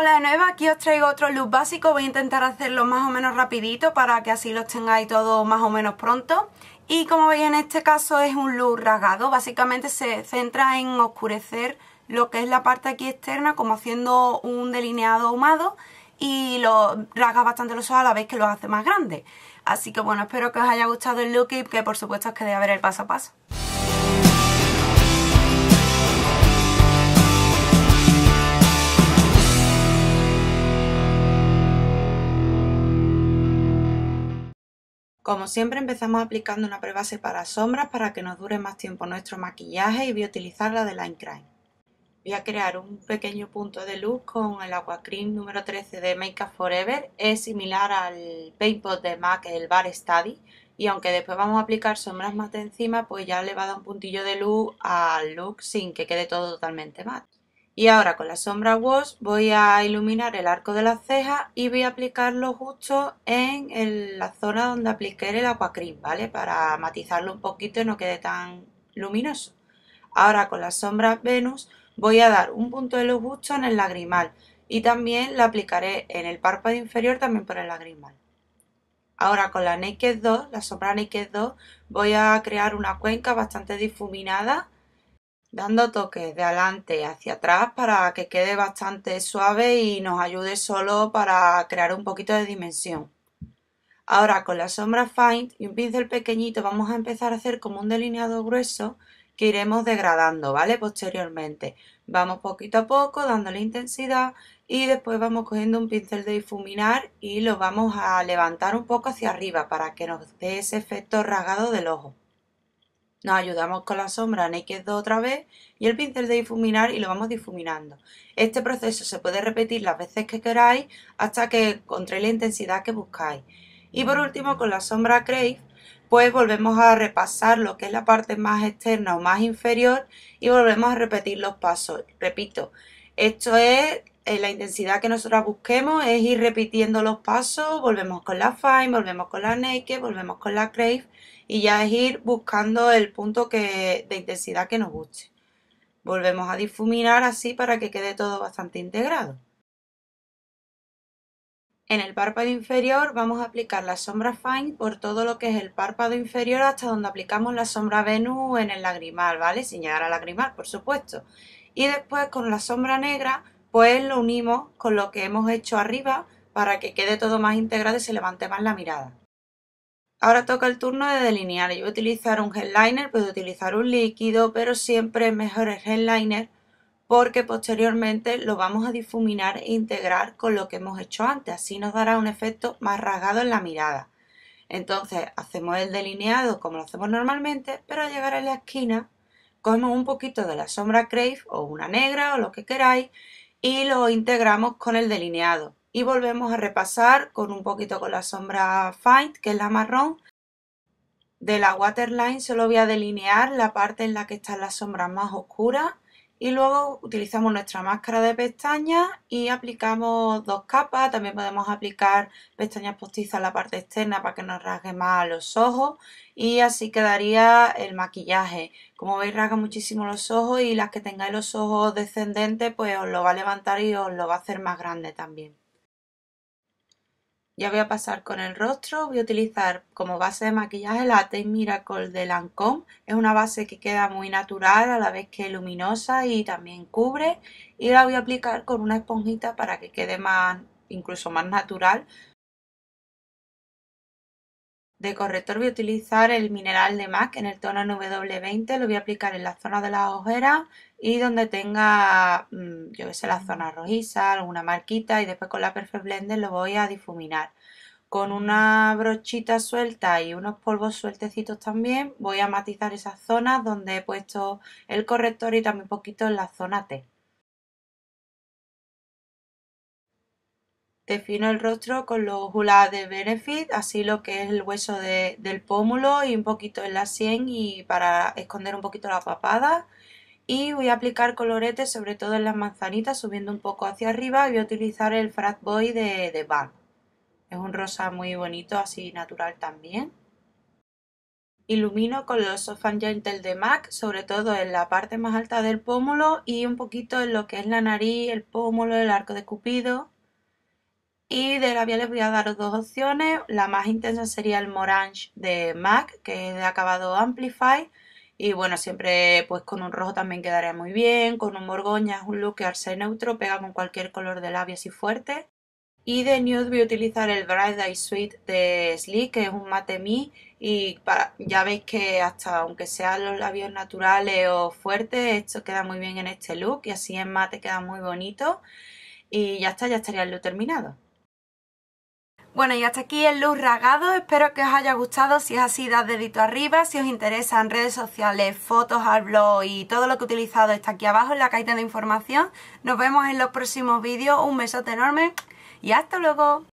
Hola de nuevo, aquí os traigo otro look básico, voy a intentar hacerlo más o menos rapidito para que así los tengáis todos más o menos pronto y como veis en este caso es un look rasgado, básicamente se centra en oscurecer lo que es la parte aquí externa como haciendo un delineado ahumado y lo rasga bastante los ojos a la vez que los hace más grandes. Así que bueno, espero que os haya gustado el look y que por supuesto os quede a ver el paso a paso. Como siempre empezamos aplicando una prebase para sombras para que nos dure más tiempo nuestro maquillaje y voy a utilizar la de Line Crime. Voy a crear un pequeño punto de luz con el Aqua Cream número 13 de Make Up Forever. Es similar al Pot de MAC, el Bar Study. Y aunque después vamos a aplicar sombras más de encima, pues ya le va a dar un puntillo de luz al look sin que quede todo totalmente mat. Y ahora con la sombra wash voy a iluminar el arco de las cejas y voy a aplicarlo justo en la zona donde apliqué el aquacrim, ¿vale? Para matizarlo un poquito y no quede tan luminoso. Ahora con la sombra Venus voy a dar un punto de luz justo en el lagrimal y también la aplicaré en el párpado inferior también por el lagrimal. Ahora con la Naked 2, la sombra Naked 2, voy a crear una cuenca bastante difuminada dando toques de adelante hacia atrás para que quede bastante suave y nos ayude solo para crear un poquito de dimensión. Ahora con la sombra Find y un pincel pequeñito vamos a empezar a hacer como un delineado grueso que iremos degradando, ¿vale? Posteriormente. Vamos poquito a poco dándole intensidad y después vamos cogiendo un pincel de difuminar y lo vamos a levantar un poco hacia arriba para que nos dé ese efecto rasgado del ojo. Nos ayudamos con la sombra Naked 2 otra vez y el pincel de difuminar y lo vamos difuminando. Este proceso se puede repetir las veces que queráis hasta que encontréis la intensidad que buscáis. Y por último con la sombra Crave pues volvemos a repasar lo que es la parte más externa o más inferior y volvemos a repetir los pasos. Repito, esto es eh, la intensidad que nosotros busquemos es ir repitiendo los pasos, volvemos con la Fine, volvemos con la Naked, volvemos con la Crave y ya es ir buscando el punto que, de intensidad que nos guste. Volvemos a difuminar así para que quede todo bastante integrado. En el párpado inferior vamos a aplicar la sombra Fine por todo lo que es el párpado inferior hasta donde aplicamos la sombra Venus en el lagrimal, ¿vale? Sin llegar al lagrimal, por supuesto. Y después con la sombra negra pues lo unimos con lo que hemos hecho arriba para que quede todo más integrado y se levante más la mirada. Ahora toca el turno de delinear. Yo voy a utilizar un headliner, puedo utilizar un líquido, pero siempre es mejor el headliner porque posteriormente lo vamos a difuminar e integrar con lo que hemos hecho antes. Así nos dará un efecto más rasgado en la mirada. Entonces hacemos el delineado como lo hacemos normalmente, pero al llegar a la esquina cogemos un poquito de la sombra Crave o una negra o lo que queráis y lo integramos con el delineado. Y volvemos a repasar con un poquito con la sombra Find, que es la marrón. De la waterline solo voy a delinear la parte en la que están las sombras más oscura y luego utilizamos nuestra máscara de pestañas y aplicamos dos capas. También podemos aplicar pestañas postizas en la parte externa para que nos rasgue más los ojos. Y así quedaría el maquillaje. Como veis rasga muchísimo los ojos y las que tengáis los ojos descendentes pues os lo va a levantar y os lo va a hacer más grande también. Ya voy a pasar con el rostro, voy a utilizar como base de maquillaje la Tate Miracle de Lancôme. Es una base que queda muy natural a la vez que luminosa y también cubre. Y la voy a aplicar con una esponjita para que quede más, incluso más natural. De corrector voy a utilizar el mineral de MAC en el tono w 20 lo voy a aplicar en la zona de las ojeras, y donde tenga, mm, yo que sé, la zona rojiza, alguna marquita y después con la Perfect Blender lo voy a difuminar. Con una brochita suelta y unos polvos sueltecitos también voy a matizar esas zonas donde he puesto el corrector y también un poquito en la zona T. defino el rostro con los hula de Benefit, así lo que es el hueso del pómulo y un poquito en la sien y para esconder un poquito la papada y voy a aplicar colorete sobre todo en las manzanitas subiendo un poco hacia arriba y voy a utilizar el Frat Boy de, de Bar. Es un rosa muy bonito, así natural también. Ilumino con los Soft Gentle de MAC, sobre todo en la parte más alta del pómulo y un poquito en lo que es la nariz, el pómulo, el arco de cupido. Y de labiales voy a dar dos opciones. La más intensa sería el Morange de MAC, que es de acabado Amplify. Y bueno, siempre pues con un rojo también quedaría muy bien, con un borgoña es un look que al ser neutro pega con cualquier color de labios y fuerte. Y de nude voy a utilizar el Bright Eye Suite de Sleek, que es un mate mi y ya veis que hasta aunque sean los labios naturales o fuertes, esto queda muy bien en este look y así en mate queda muy bonito. Y ya está, ya estaría el look terminado. Bueno, y hasta aquí el luz ragado. Espero que os haya gustado. Si es así, dad dedito arriba. Si os interesan redes sociales, fotos al blog y todo lo que he utilizado está aquí abajo en la cajita de información. Nos vemos en los próximos vídeos. Un besote enorme y hasta luego.